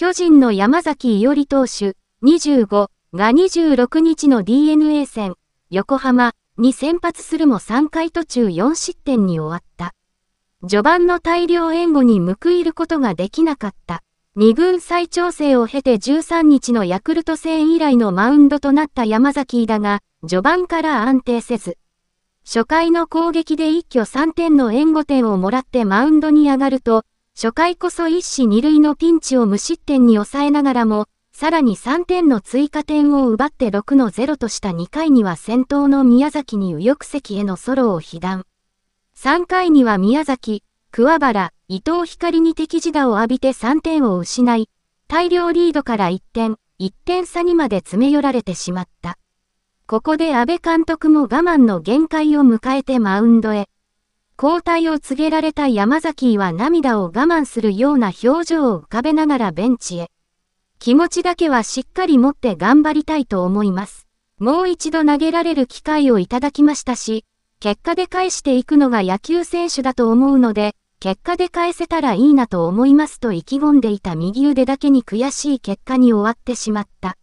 巨人の山崎伊織投手25が26日の DNA 戦、横浜に先発するも3回途中4失点に終わった。序盤の大量援護に報いることができなかった。2軍再調整を経て13日のヤクルト戦以来のマウンドとなった山崎だが、序盤から安定せず。初回の攻撃で一挙3点の援護点をもらってマウンドに上がると、初回こそ一死二塁のピンチを無失点に抑えながらも、さらに3点の追加点を奪って6の0とした2回には先頭の宮崎に右翼席へのソロを被弾。3回には宮崎、桑原、伊藤光に敵地打を浴びて3点を失い、大量リードから1点、1点差にまで詰め寄られてしまった。ここで安倍監督も我慢の限界を迎えてマウンドへ。交代を告げられた山崎は涙を我慢するような表情を浮かべながらベンチへ。気持ちだけはしっかり持って頑張りたいと思います。もう一度投げられる機会をいただきましたし、結果で返していくのが野球選手だと思うので、結果で返せたらいいなと思いますと意気込んでいた右腕だけに悔しい結果に終わってしまった。